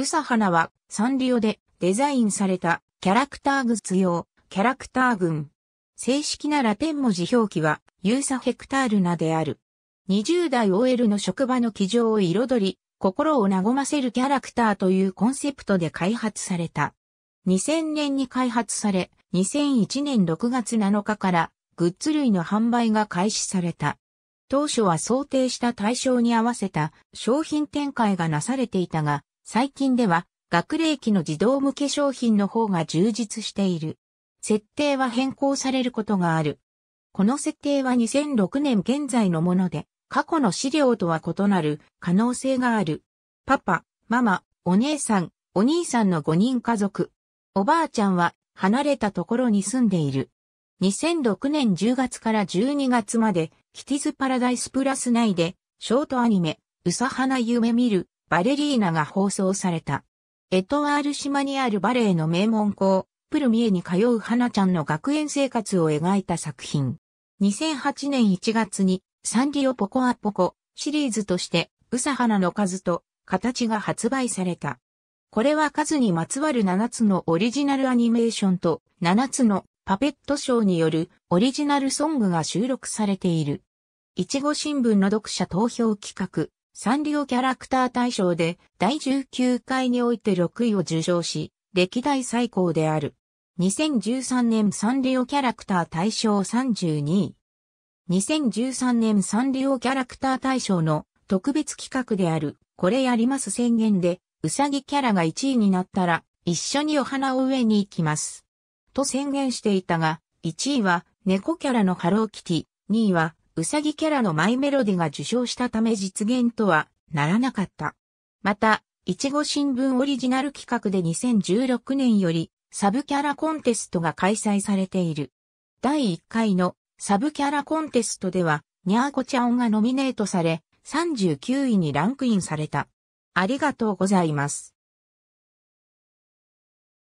ウサハナはサンリオでデザインされたキャラクターグッズ用キャラクター群。正式なラテン文字表記はユーサヘクタールナである。20代 OL の職場の基上を彩り、心を和ませるキャラクターというコンセプトで開発された。2000年に開発され、2001年6月7日からグッズ類の販売が開始された。当初は想定した対象に合わせた商品展開がなされていたが、最近では学齢期の児童向け商品の方が充実している。設定は変更されることがある。この設定は2006年現在のもので、過去の資料とは異なる可能性がある。パパ、ママ、お姉さん、お兄さんの5人家族。おばあちゃんは離れたところに住んでいる。2006年10月から12月まで、キティズパラダイスプラス内で、ショートアニメ、うさはな夢見るバレリーナが放送された。エトワール島にあるバレエの名門校、プルミエに通う花ちゃんの学園生活を描いた作品。2008年1月にサンリオポコアポコシリーズとしてウサ花の数と形が発売された。これは数にまつわる7つのオリジナルアニメーションと7つのパペットショーによるオリジナルソングが収録されている。いちご新聞の読者投票企画サンリオキャラクター大賞で第19回において6位を受賞し、歴代最高である。2013年サンリオキャラクター大賞32位。2013年サンリオキャラクター大賞の特別企画である、これやります宣言で、うさぎキャラが1位になったら、一緒にお花を植えに行きます。と宣言していたが、1位は猫キャラのハローキティ、2位はウサギキャラのマイメロディが受賞したため実現とはならなかった。また、いちご新聞オリジナル企画で2016年よりサブキャラコンテストが開催されている。第1回のサブキャラコンテストでは、にゃーこちゃんがノミネートされ、39位にランクインされた。ありがとうございます。